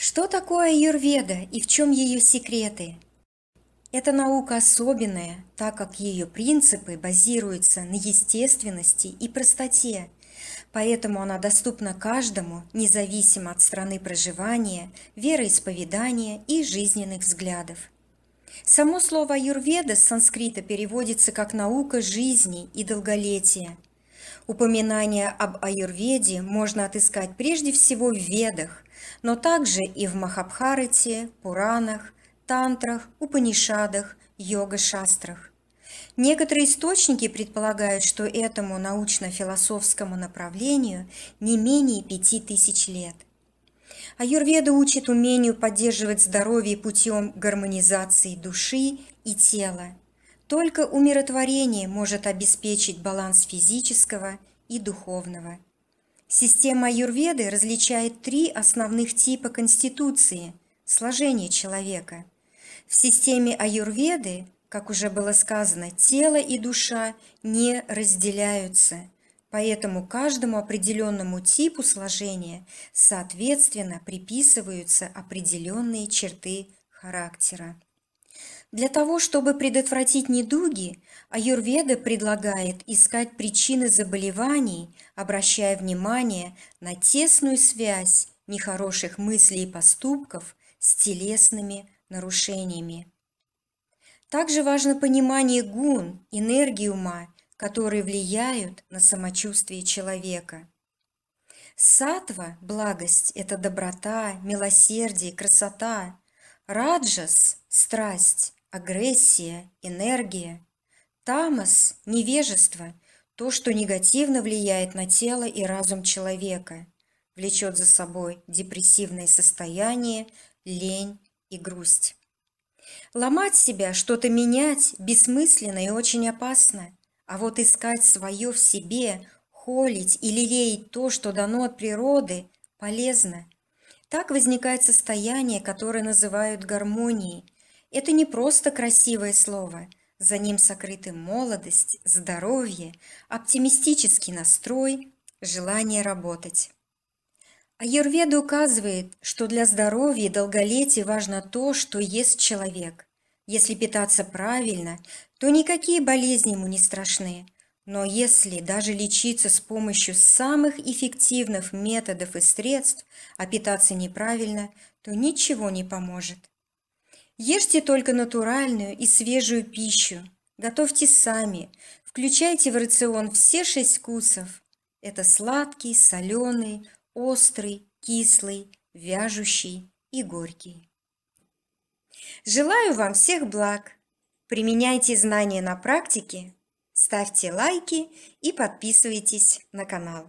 Что такое юрведа и в чем ее секреты? Эта наука особенная, так как ее принципы базируются на естественности и простоте, поэтому она доступна каждому, независимо от страны проживания, вероисповедания и жизненных взглядов. Само слово «юрведа» с санскрита переводится как «наука жизни и долголетия». Упоминание об аюрведе можно отыскать прежде всего в ведах, но также и в Махабхарате, Пуранах, Тантрах, Упанишадах, Йога-шастрах. Некоторые источники предполагают, что этому научно-философскому направлению не менее пяти тысяч лет. Аюрведа учит умению поддерживать здоровье путем гармонизации души и тела. Только умиротворение может обеспечить баланс физического и духовного Система Юрведы различает три основных типа конституции – сложения человека. В системе Аюрведы, как уже было сказано, тело и душа не разделяются, поэтому каждому определенному типу сложения соответственно приписываются определенные черты характера. Для того, чтобы предотвратить недуги, аюрведа предлагает искать причины заболеваний, обращая внимание на тесную связь нехороших мыслей и поступков с телесными нарушениями. Также важно понимание гун, энергии ума, которые влияют на самочувствие человека. Сатва – благость, это доброта, милосердие, красота, Раджас – страсть, агрессия, энергия. Тамас – невежество, то, что негативно влияет на тело и разум человека, влечет за собой депрессивное состояние, лень и грусть. Ломать себя, что-то менять бессмысленно и очень опасно, а вот искать свое в себе, холить и лелеять то, что дано от природы, полезно – так возникает состояние, которое называют гармонией. Это не просто красивое слово. За ним сокрыты молодость, здоровье, оптимистический настрой, желание работать. Аюрведа указывает, что для здоровья и долголетия важно то, что ест человек. Если питаться правильно, то никакие болезни ему не страшны. Но если даже лечиться с помощью самых эффективных методов и средств, а питаться неправильно, то ничего не поможет. Ешьте только натуральную и свежую пищу, готовьте сами, включайте в рацион все шесть вкусов. Это сладкий, соленый, острый, кислый, вяжущий и горький. Желаю вам всех благ! Применяйте знания на практике – ставьте лайки и подписывайтесь на канал.